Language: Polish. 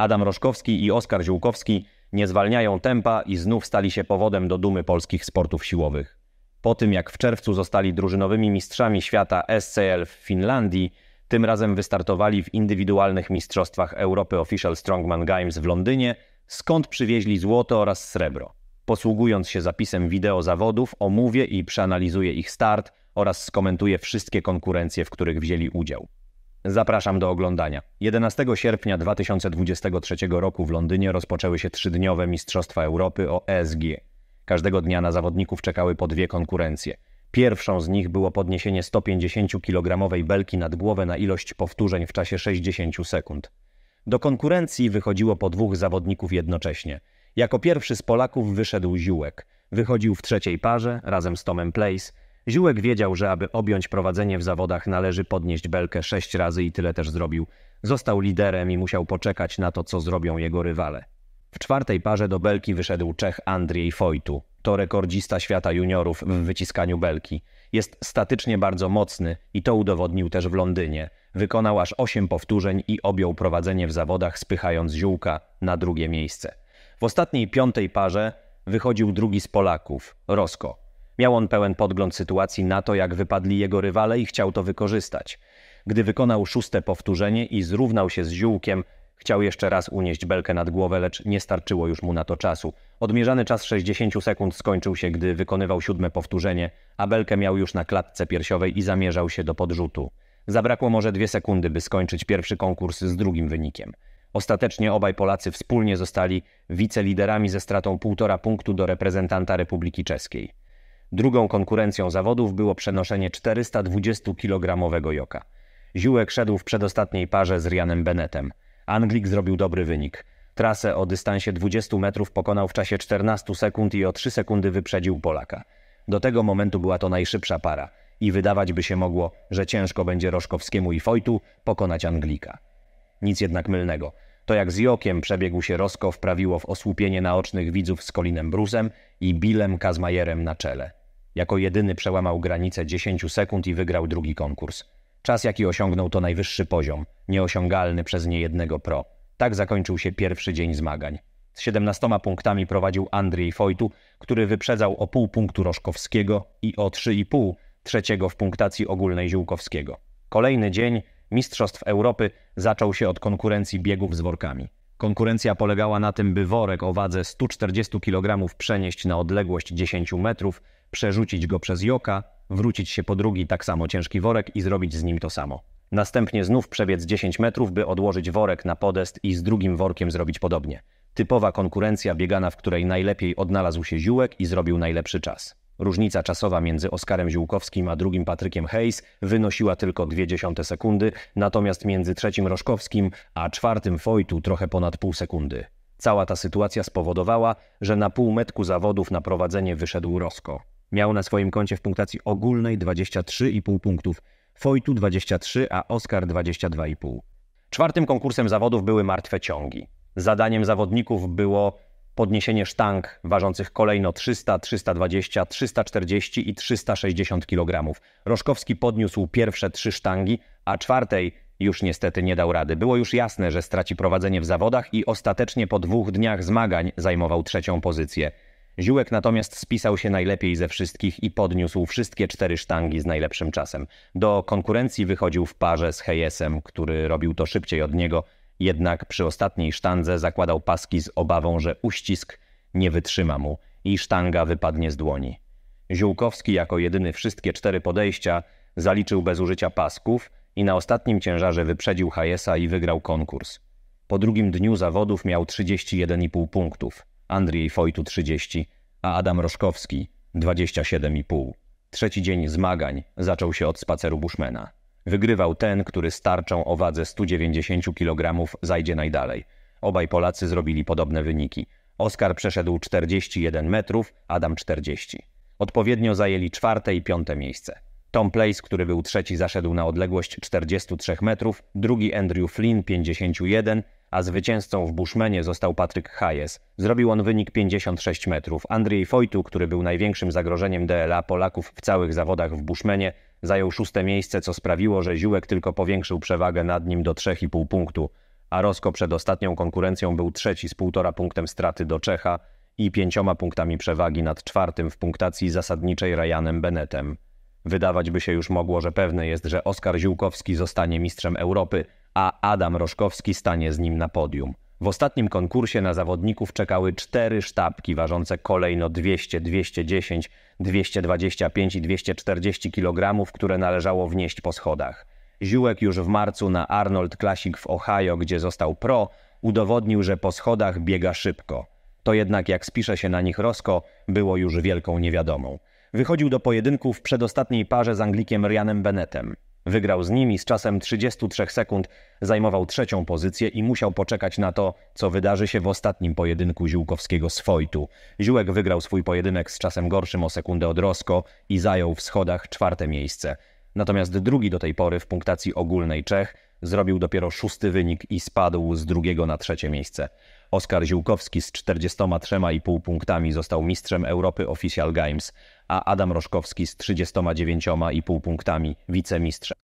Adam Roszkowski i Oskar Ziółkowski nie zwalniają tempa i znów stali się powodem do dumy polskich sportów siłowych. Po tym jak w czerwcu zostali drużynowymi mistrzami świata SCL w Finlandii, tym razem wystartowali w indywidualnych mistrzostwach Europy Official Strongman Games w Londynie skąd przywieźli złoto oraz srebro. Posługując się zapisem wideo zawodów, omówię i przeanalizuję ich start oraz skomentuję wszystkie konkurencje, w których wzięli udział. Zapraszam do oglądania. 11 sierpnia 2023 roku w Londynie rozpoczęły się trzydniowe Mistrzostwa Europy o ESG. Każdego dnia na zawodników czekały po dwie konkurencje. Pierwszą z nich było podniesienie 150 kg belki nad głowę na ilość powtórzeń w czasie 60 sekund. Do konkurencji wychodziło po dwóch zawodników jednocześnie. Jako pierwszy z Polaków wyszedł Ziółek. Wychodził w trzeciej parze, razem z Tomem Place. Ziółek wiedział, że aby objąć prowadzenie w zawodach należy podnieść belkę sześć razy i tyle też zrobił. Został liderem i musiał poczekać na to, co zrobią jego rywale. W czwartej parze do belki wyszedł Czech Andrzej Fojtu. To rekordzista świata juniorów w wyciskaniu belki. Jest statycznie bardzo mocny i to udowodnił też w Londynie. Wykonał aż 8 powtórzeń i objął prowadzenie w zawodach, spychając ziółka na drugie miejsce. W ostatniej piątej parze wychodził drugi z Polaków, Rosko. Miał on pełen podgląd sytuacji na to, jak wypadli jego rywale i chciał to wykorzystać. Gdy wykonał szóste powtórzenie i zrównał się z ziółkiem, chciał jeszcze raz unieść belkę nad głowę, lecz nie starczyło już mu na to czasu. Odmierzany czas 60 sekund skończył się, gdy wykonywał siódme powtórzenie, a belkę miał już na klatce piersiowej i zamierzał się do podrzutu. Zabrakło może dwie sekundy, by skończyć pierwszy konkurs z drugim wynikiem. Ostatecznie obaj Polacy wspólnie zostali wiceliderami ze stratą półtora punktu do reprezentanta Republiki Czeskiej. Drugą konkurencją zawodów było przenoszenie 420-kilogramowego joka. Ziółek szedł w przedostatniej parze z Rianem Bennettem. Anglik zrobił dobry wynik. Trasę o dystansie 20 metrów pokonał w czasie 14 sekund i o 3 sekundy wyprzedził Polaka. Do tego momentu była to najszybsza para – i wydawać by się mogło, że ciężko będzie Roszkowskiemu i Fojtu pokonać Anglika. Nic jednak mylnego. To jak z Jokiem przebiegł się Rosko wprawiło w osłupienie naocznych widzów z Colinem Brusem i Bilem Kazmajerem na czele. Jako jedyny przełamał granicę 10 sekund i wygrał drugi konkurs. Czas jaki osiągnął to najwyższy poziom, nieosiągalny przez niejednego pro. Tak zakończył się pierwszy dzień zmagań. Z 17 punktami prowadził Andrzej Fojtu, który wyprzedzał o pół punktu Roszkowskiego i o 3,5 trzeciego w punktacji ogólnej Ziółkowskiego. Kolejny dzień Mistrzostw Europy zaczął się od konkurencji biegów z workami. Konkurencja polegała na tym, by worek o wadze 140 kg przenieść na odległość 10 metrów, przerzucić go przez joka, wrócić się po drugi tak samo ciężki worek i zrobić z nim to samo. Następnie znów przebiec 10 metrów, by odłożyć worek na podest i z drugim workiem zrobić podobnie. Typowa konkurencja biegana, w której najlepiej odnalazł się ziółek i zrobił najlepszy czas. Różnica czasowa między Oskarem Ziłkowskim a drugim Patrykiem Hayes wynosiła tylko 0,2 sekundy, natomiast między trzecim Roszkowskim a czwartym Fojtu trochę ponad pół sekundy. Cała ta sytuacja spowodowała, że na półmetku zawodów na prowadzenie wyszedł Rosko. Miał na swoim koncie w punktacji ogólnej 23,5 punktów, Fojtu 23, a Oskar 22,5. Czwartym konkursem zawodów były martwe ciągi. Zadaniem zawodników było podniesienie sztang ważących kolejno 300, 320, 340 i 360 kg. Roszkowski podniósł pierwsze trzy sztangi, a czwartej już niestety nie dał rady. Było już jasne, że straci prowadzenie w zawodach i ostatecznie po dwóch dniach zmagań zajmował trzecią pozycję. Ziółek natomiast spisał się najlepiej ze wszystkich i podniósł wszystkie cztery sztangi z najlepszym czasem. Do konkurencji wychodził w parze z Hejesem, który robił to szybciej od niego – jednak przy ostatniej sztandze zakładał paski z obawą, że uścisk nie wytrzyma mu i sztanga wypadnie z dłoni. Ziółkowski jako jedyny wszystkie cztery podejścia zaliczył bez użycia pasków i na ostatnim ciężarze wyprzedził Hayesa i wygrał konkurs. Po drugim dniu zawodów miał 31,5 punktów, Andrzej Fojtu 30, a Adam Roszkowski 27,5. Trzeci dzień zmagań zaczął się od spaceru Bushmana. Wygrywał ten, który starczą o wadze 190 kg zajdzie najdalej. Obaj Polacy zrobili podobne wyniki. Oskar przeszedł 41 metrów, Adam 40. Odpowiednio zajęli czwarte i piąte miejsce. Tom Place, który był trzeci, zaszedł na odległość 43 metrów, drugi Andrew Flynn 51, a zwycięzcą w Bushmenie został Patryk Hayes. Zrobił on wynik 56 metrów. Andrzej Fojtu, który był największym zagrożeniem DLA Polaków w całych zawodach w Bushmenie, Zajął szóste miejsce, co sprawiło, że Ziółek tylko powiększył przewagę nad nim do 3,5 punktu, a Rosko przed ostatnią konkurencją był trzeci z 1,5 punktem straty do Czecha i pięcioma punktami przewagi nad czwartym w punktacji zasadniczej Ryanem Bennettem. Wydawać by się już mogło, że pewne jest, że Oskar Ziółkowski zostanie mistrzem Europy, a Adam Roszkowski stanie z nim na podium. W ostatnim konkursie na zawodników czekały cztery sztabki ważące kolejno 200, 210, 225 i 240 kg, które należało wnieść po schodach. Ziółek już w marcu na Arnold Classic w Ohio, gdzie został pro, udowodnił, że po schodach biega szybko. To jednak, jak spisze się na nich Rosko, było już wielką niewiadomą. Wychodził do pojedynku w przedostatniej parze z Anglikiem Ryanem Bennettem. Wygrał z nimi z czasem 33 sekund, zajmował trzecią pozycję i musiał poczekać na to, co wydarzy się w ostatnim pojedynku Ziółkowskiego z Fojtu. Ziółek wygrał swój pojedynek z czasem gorszym o sekundę od Rosko i zajął w schodach czwarte miejsce. Natomiast drugi do tej pory w punktacji ogólnej Czech zrobił dopiero szósty wynik i spadł z drugiego na trzecie miejsce. Oskar Ziółkowski z 43,5 punktami został mistrzem Europy Official Games a Adam Roszkowski z 39,5 punktami wicemistrza.